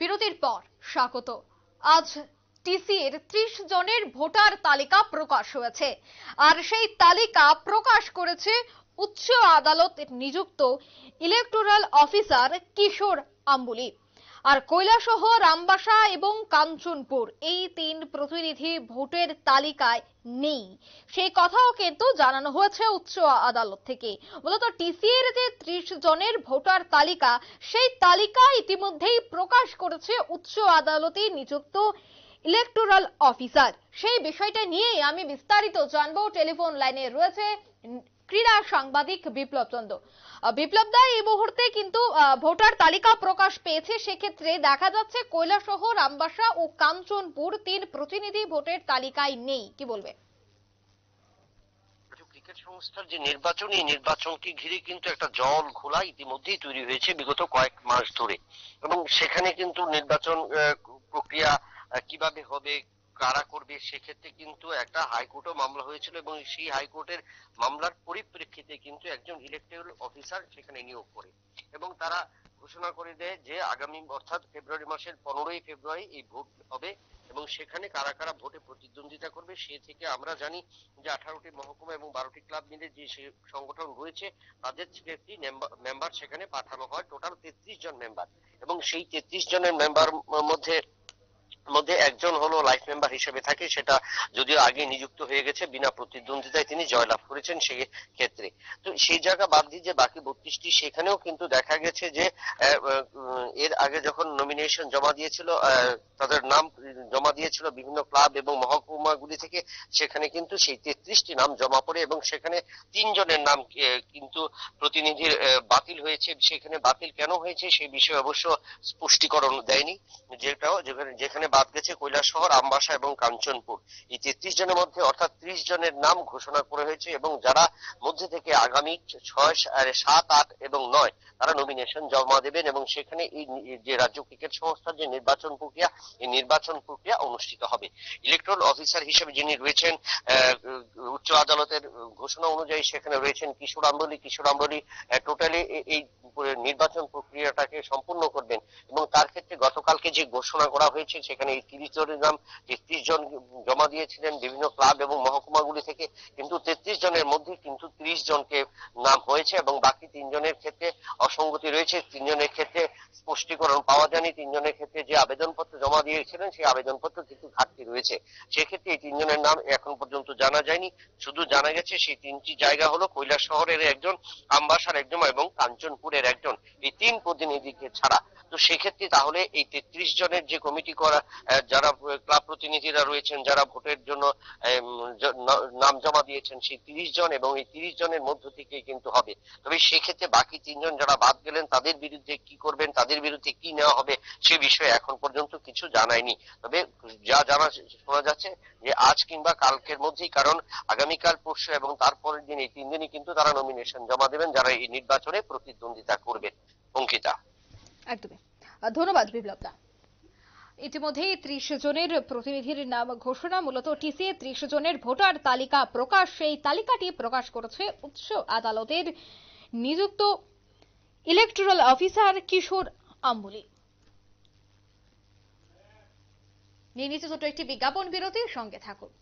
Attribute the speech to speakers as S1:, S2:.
S1: বিরতির পর স্বাগত আজ টিসির ত্রিশ জনের ভোটার তালিকা প্রকাশ হয়েছে আর সেই তালিকা প্রকাশ করেছে উচ্চ আদালত নিযুক্ত ইলেকটোরাল অফিসার কিশোর আম্বুলি আর কৈলাসহ রামবাসা এবং কাঞ্চনপুর এই তিন প্রতিনিধি ভোটের তালিকায় নেই সেই কথাও কিন্তু জানানো হয়েছে উচ্চ আদালত থেকে মূলত টিসিএর যে ত্রিশ জনের ভোটার তালিকা সেই তালিকা ইতিমধ্যেই প্রকাশ করেছে উচ্চ আদালতে নিযুক্ত ইলেকটোরাল অফিসার সেই বিষয়টা নিয়েই আমি বিস্তারিত জানবো টেলিফোন লাইনে রয়েছে ক্রীড়া সাংবাদিক বিপ্লব চন্দ বিপ্লব দা এই মুহূর্তে কিন্তু ভোটার তালিকা প্রকাশ পেয়েছে সেক্ষেত্রে দেখা যাচ্ছে কৈলাসহ রামবাসা ও কাঞ্চনপুর তিন প্রতিনিধি ভোটের তালিকায় নেই কি বলবে
S2: আচ্ছা, সংস্থার যে নির্বাচন এই নির্বাচনকে ঘিরে কিন্তু একটা জল ঘোলা ইতিমধ্যেই তৈরি হয়েছে বিগত কয়েক মাস ধরে এবং সেখানে কিন্তু নির্বাচন প্রক্রিয়া কিভাবে হবে কারা করবে সেক্ষেত্রে কিন্তু একটা হাইকোর্টও মামলা হয়েছিল এবং সেই হাইকোর্টের মামলার পরিপ্রেক্ষিতে কিন্তু একজন ইলেকটোরাল অফিসার সেখানে নিয়োগ করে এবং তারা ঘোষণা করে দেয় যে আগামী অর্থাৎ ফেব্রুয়ারি মাসের পনেরোই ফেব্রুয়ারি এই ভোট হবে এবং সেখানে কারা কারা ভোটে প্রতিদ্বন্দ্বিতা করবে সে থেকে আমরা জানি যে আঠারোটি মহকুমা এবং বারোটি ক্লাব মিলে যে সংগঠন রয়েছে তাদের একটি মেম্বার সেখানে পাঠানো হয় টোটাল তেত্রিশ জন মেম্বার এবং সেই তেত্রিশ জনের মেম্বার মধ্যে মধ্যে একজন হলো লাইফ মেম্বার হিসেবে থাকে সেটা যদিও আগে নিযুক্ত হয়ে গেছে বিনা প্রতিদ্বন্দ্বিতায় তিনি জয়লাভ করেছেন সেই ক্ষেত্রে তো সেই জায়গা বাদ দিয়ে যে বাকি বত্রিশটি সেখানেও কিন্তু দেখা গেছে যে এর আগে যখন নমিনেশন জমা দিয়েছিল তাদের নাম জমা দিয়েছিল বিভিন্ন ক্লাব এবং মহকুমাগুলি থেকে সেখানে কিন্তু সেই তেত্রিশটি নাম জমা পড়ে এবং সেখানে তিনজনের নাম কিন্তু প্রতিনিধির বাতিল হয়েছে সেখানে বাতিল কেন হয়েছে সেই বিষয়ে অবশ্য স্পষ্টীকরণ দেয়নি যেটাও যেখানে বাদ গেছে কৈলাসহর আমবাসা এবং কাঞ্চনপুর এই তেত্রিশ জনের মধ্যে অর্থাৎ ত্রিশ জনের নাম ঘোষণা করে হয়েছে এবং যারা মধ্যে থেকে আগামী ছয় সাত আট এবং নয় তারা নমিনেশন জমা দেবেন এবং সেখানে এই যে রাজ্য ক্রিকেট সংস্থার যে নির্বাচন প্রক্রিয়া এই নির্বাচন প্রক্রিয়া অনুষ্ঠিত হবে ইলেকট্রাল অফিসার হিসেবে যিনি রয়েছেন উচ্চ আদালতের ঘোষণা অনুযায়ী সেখানে রয়েছেন কিশোর আম্বলি কিশোর আম্বলি টোটালি এই নির্বাচন প্রক্রিয়াটাকে সম্পূর্ণ করবেন এবং তার ক্ষেত্রে গতকালকে যে ঘোষণা করা হয়েছে সেখানে এই তিরিশ জনের নাম তেত্রিশ জন জমা দিয়েছিলেন বিভিন্ন ক্লাব এবং মহকুমাগুলি থেকে কিন্তু তেত্রিশ জনের মধ্যে কিন্তু ত্রিশ জনকে নাম হয়েছে এবং বাকি তিনজনের ক্ষেত্রে অসঙ্গতি রয়েছে তিনজনের ক্ষেত্রে স্পষ্টীকরণ পাওয়া যায়নি তিনজনের ক্ষেত্রে যে আবেদনপত্র জমা দিয়েছিলেন সেই আবেদনপত্র কিন্তু ঘাটতি রয়েছে সেক্ষেত্রে এই তিনজনের নাম এখন পর্যন্ত জানা যায়নি শুধু জানা গেছে সেই তিনটি জায়গা হলো কৈলাস শহরের একজন আমবাসার একজন এবং কাঞ্চনপুরের দলের একজন এই তিন প্রতিনিধিকে ছাড়া তো সেক্ষেত্রে তাহলে এই তেত্রিশ জনের যে কমিটি করা যারা ক্লাব প্রতিনিধিরা রয়েছেন যারা ভোটের জন্য নাম জমা দিয়েছেন সেই তিরিশ জন এবং এই তিরিশ জনের মধ্য থেকে কিন্তু হবে তবে সেক্ষেত্রে বাকি তিনজন যারা বাদ গেলেন তাদের বিরুদ্ধে কি করবেন তাদের বিরুদ্ধে কি নেওয়া হবে সে বিষয়ে এখন পর্যন্ত কিছু জানায়নি তবে যা জানা শোনা যাচ্ছে যে আজ কিংবা কালকের মধ্যেই কারণ আগামীকাল পরশু এবং তারপরের দিন এই তিন দিনই কিন্তু তারা নমিনেশন জমা দেবেন যারা এই নির্বাচনে প্রতিদ্বন্দ্বিতা চেষ্টা করবেন অঙ্কিতা
S1: একদমই ধন্যবাদ বিপ্লবদা ইতিমধ্যেই ত্রিশ জনের প্রতিনিধির নাম ঘোষণা মূলত টিসিএ ত্রিশ জনের ভোটার তালিকা প্রকাশ সেই তালিকাটি প্রকাশ করেছে উচ্চ আদালতের নিযুক্ত ইলেকট্রাল অফিসার কিশোর আম্বুলি নিয়ে নিচে ছোট একটি বিজ্ঞাপন বিরতির সঙ্গে থাকুন